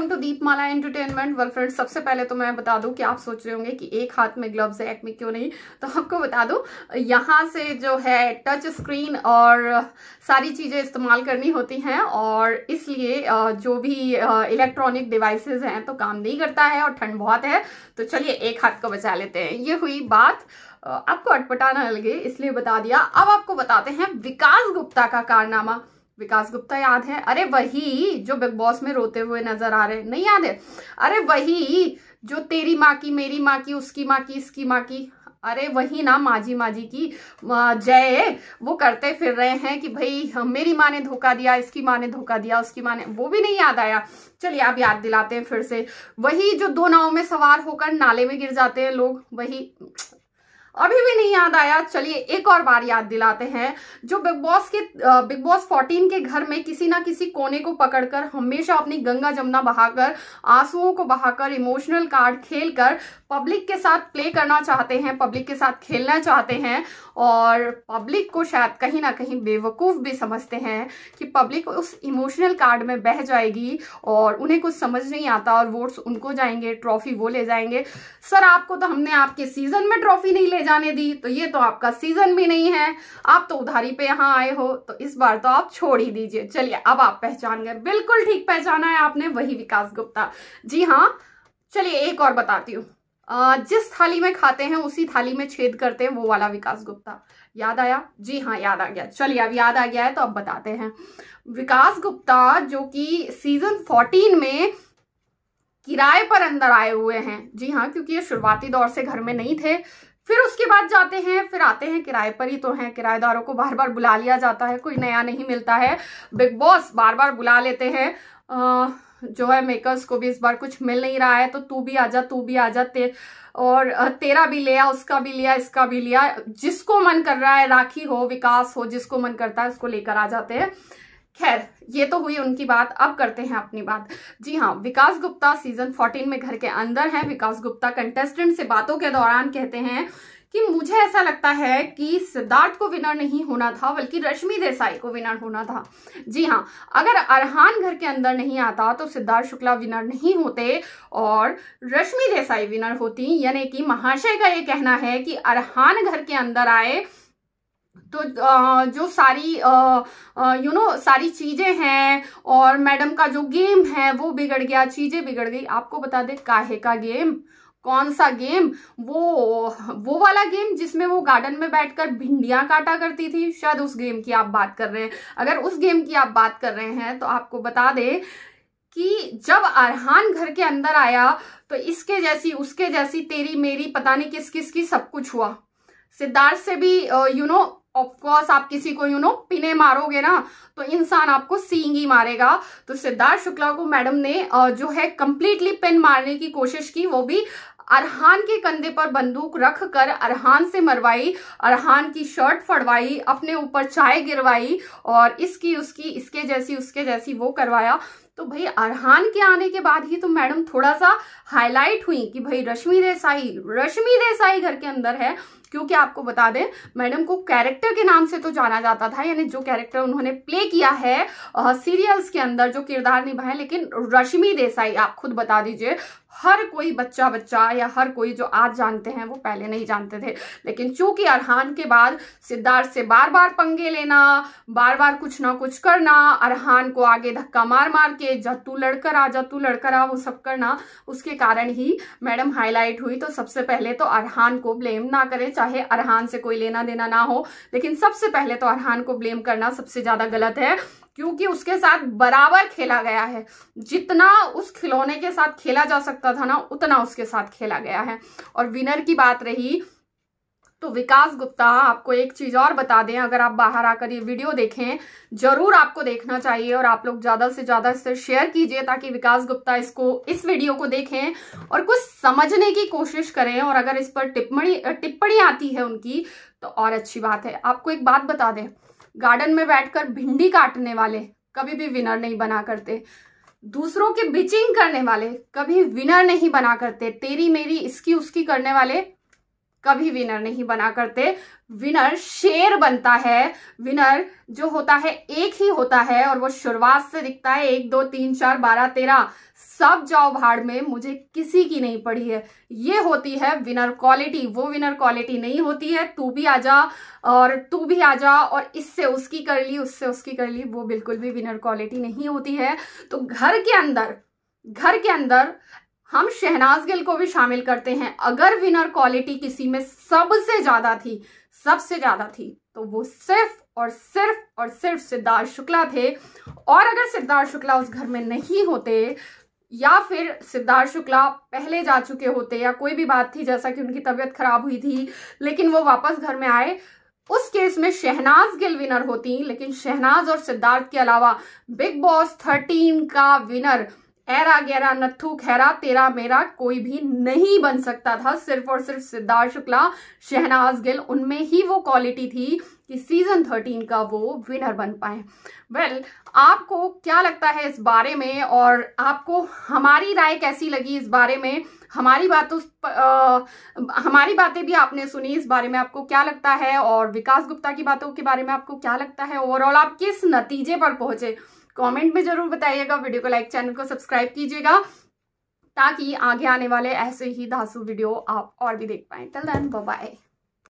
welcome to Deep Mala entertainment well friends सबसे पहले तो मैं बता दूं कि आप सोच रहे होंगे कि एक हाथ में ग्लव्स है एक में क्यों नहीं तो आपको बता दूं यहाँ से जो है टच स्क्रीन और सारी चीज़ें इस्तेमाल करनी होती हैं और इसलिए जो भी इलेक्ट्रॉनिक डिवाइसेस हैं तो काम नहीं करता है और ठंड बहुत है तो चलिए एक हाथ को बचा लेते हैं ये हुई बात आपको अटपटाना लगे इसलिए बता दिया अब आपको बताते हैं विकास गुप्ता का कारनामा विकास गुप्ता याद है अरे वही जो बिग बॉस में रोते हुए नजर आ रहे नहीं याद है अरे वही जो तेरी माँ की मेरी माँ की उसकी माँ की इसकी माँ की अरे वही ना माजी माजी की जय वो करते फिर रहे हैं कि भाई मेरी माँ ने धोखा दिया इसकी माँ ने धोखा दिया उसकी माँ ने वो भी नहीं याद आया चलिए आप याद दिलाते हैं फिर से वही जो दो नाव में सवार होकर नाले में गिर जाते हैं लोग वही अभी भी नहीं याद आया चलिए एक और बार याद दिलाते हैं जो बिग बॉस के बिग बॉस 14 के घर में किसी ना किसी कोने को पकड़कर हमेशा अपनी गंगा जमुना बहाकर आंसुओं को बहाकर इमोशनल कार्ड खेलकर पब्लिक के साथ प्ले करना चाहते हैं पब्लिक के साथ खेलना चाहते हैं और पब्लिक को शायद कहीं ना कहीं बेवकूफ़ भी समझते हैं कि पब्लिक उस इमोशनल कार्ड में बह जाएगी और उन्हें कुछ समझ नहीं आता और वोट्स उनको जाएंगे ट्रॉफी वो ले जाएंगे सर आपको तो हमने आपके सीजन में ट्रॉफी नहीं ले नहीं जाने दी तो ये तो आपका सीजन भी नहीं है आप तो उधारी पे यहाँ आए हो तो इस बार तो आप छोड़ ही दीजिए चलिए अब आप पहचान गए बिल्कुल ठीक पहचाना है आपने वही विकास गुप्ता जी हाँ चलिए एक और बताती हूँ जिस थाली में खाते हैं उसी थाली में छेद करते हैं वो वाला विकास गुप्ता याद आया जी हाँ याद आ गया चलिए अब याद आ गया है तो अब बताते हैं विकास गुप्ता जो कि सीजन 14 में किराए पर अंदर आए हुए हैं जी हाँ क्योंकि ये शुरुआती दौर से घर में नहीं थे फिर उसके बाद जाते हैं फिर आते हैं किराए पर ही तो हैं किराएदारों को बार बार बुला लिया जाता है कोई नया नहीं मिलता है बिग बॉस बार बार बुला लेते हैं जो है मेकर्स को भी इस बार कुछ मिल नहीं रहा है तो तू भी आजा तू भी आजा ते और तेरा भी लिया उसका भी लिया इसका भी लिया जिसको मन कर रहा है राखी हो विकास हो जिसको मन करता है उसको लेकर आ जाते हैं खैर ये तो हुई उनकी बात अब करते हैं अपनी बात जी हाँ विकास गुप्ता सीजन 14 में घर के अंदर हैं विकास गुप्ता कंटेस्टेंट से बातों के दौरान कहते हैं कि मुझे ऐसा लगता है कि सिद्धार्थ को विनर नहीं होना था बल्कि रश्मि देसाई को विनर होना था जी हाँ अगर अरहान घर के अंदर नहीं आता तो सिद्धार्थ शुक्ला विनर नहीं होते और रश्मि देसाई विनर होती यानी कि महाशय का ये कहना है कि अरहान घर के अंदर आए तो जो सारी यू नो सारी चीज़ें हैं और मैडम का जो गेम है वो बिगड़ गया चीज़ें बिगड़ गई आपको बता दे काहे का गेम कौन सा गेम वो वो वाला गेम जिसमें वो गार्डन में बैठकर भिंडियां काटा करती थी शायद उस गेम की आप बात कर रहे हैं अगर उस गेम की आप बात कर रहे हैं तो आपको बता दे कि जब अरहान घर के अंदर आया तो इसके जैसी उसके जैसी तेरी मेरी पता नहीं किस किस की सब कुछ हुआ सिद्धार्थ से भी यू नो ऑफकोर्स आप किसी को यू नो पिने मारोगे ना तो इंसान आपको सींग ही मारेगा तो सिद्धार्थ शुक्ला को मैडम ने जो है कंप्लीटली पिन मारने की कोशिश की वो भी अरहान के कंधे पर बंदूक रख कर अरहान से मरवाई अरहान की शर्ट फड़वाई अपने ऊपर चाय गिरवाई और इसकी उसकी इसके जैसी उसके जैसी वो करवाया तो भाई अरहान के आने के बाद ही तो मैडम थोड़ा सा हाईलाइट हुई कि भाई रश्मि देसाई रश्मि देसाई घर के अंदर है क्योंकि आपको बता दें मैडम को कैरेक्टर के नाम से तो जाना जाता था यानी जो कैरेक्टर उन्होंने प्ले किया है सीरियल्स के अंदर जो किरदार निभाए लेकिन रश्मि देसाई आप खुद बता दीजिए हर कोई बच्चा बच्चा या हर कोई जो आज जानते हैं वो पहले नहीं जानते थे लेकिन चूंकि अरहान के बाद सिद्धार्थ से बार बार पंगे लेना बार बार कुछ ना कुछ करना अरहान को आगे धक्का मार मार के जा तू लड़कर आ जा तू लड़कर आ वो सब करना उसके कारण ही मैडम हाईलाइट हुई तो सबसे पहले तो अरहान को ब्लेम ना करें चाहे अरहान से कोई लेना देना ना हो लेकिन सबसे पहले तो अरहान को ब्लेम करना सबसे ज़्यादा गलत है क्योंकि उसके साथ बराबर खेला गया है जितना उस खिलौने के साथ खेला जा सकता था ना उतना उसके साथ खेला गया है और विनर की बात रही तो विकास गुप्ता आपको एक चीज और बता दें अगर आप बाहर आकर ये वीडियो देखें जरूर आपको देखना चाहिए और आप लोग ज्यादा से ज्यादा इसे शेयर कीजिए ताकि विकास गुप्ता इसको इस वीडियो को देखें और कुछ समझने की कोशिश करें और अगर इस पर टिप्पणी टिप्पणी आती है उनकी तो और अच्छी बात है आपको एक बात बता दें गार्डन में बैठकर भिंडी काटने वाले कभी भी विनर नहीं बना करते दूसरों के बिचिंग करने वाले कभी विनर नहीं बना करते तेरी मेरी इसकी उसकी करने वाले कभी विनर नहीं बना करते विनर शेर बनता है विनर जो होता है एक ही होता है और वो शुरुआत से दिखता है एक दो तीन चार बारह तेरह सब जाओ भाड़ में मुझे किसी की नहीं पड़ी है ये होती है विनर क्वालिटी वो विनर क्वालिटी नहीं होती है तू भी आ जा और तू भी आ जा और इससे उसकी कर ली उससे उसकी कर ली वो बिल्कुल भी विनर क्वालिटी नहीं होती है तो घर के अंदर घर के अंदर हम शहनाज गिल को भी शामिल करते हैं अगर विनर क्वालिटी किसी में सबसे ज्यादा थी सबसे ज्यादा थी तो वो सिर्फ और सिर्फ और सिर्फ सिद्धार्थ शुक्ला थे और अगर सिद्धार्थ शुक्ला उस घर में नहीं होते या फिर सिद्धार्थ शुक्ला पहले जा चुके होते या कोई भी बात थी जैसा कि उनकी तबीयत खराब हुई थी लेकिन वो वापस घर में आए उस केस में शहनाज गिल विनर होती लेकिन शहनाज और सिद्धार्थ के अलावा बिग बॉस थर्टीन का विनर एरा गैरा नत्थू खैरा तेरा मेरा कोई भी नहीं बन सकता था सिर्फ और सिर्फ सिद्धार्थ शुक्ला शहनाज गिल उनमें ही वो क्वालिटी थी कि सीजन थर्टीन का वो विनर बन पाए वेल well, आपको क्या लगता है इस बारे में और आपको हमारी राय कैसी लगी इस बारे में हमारी बातों हमारी बातें भी आपने सुनी इस बारे में आपको क्या लगता है और विकास गुप्ता की बातों के बारे में आपको क्या लगता है ओवरऑल आप किस नतीजे पर पहुंचे कमेंट में जरूर बताइएगा वीडियो को लाइक चैनल को सब्सक्राइब कीजिएगा ताकि आगे आने वाले ऐसे ही धासु वीडियो आप और भी देख पाए टिल दैन बाय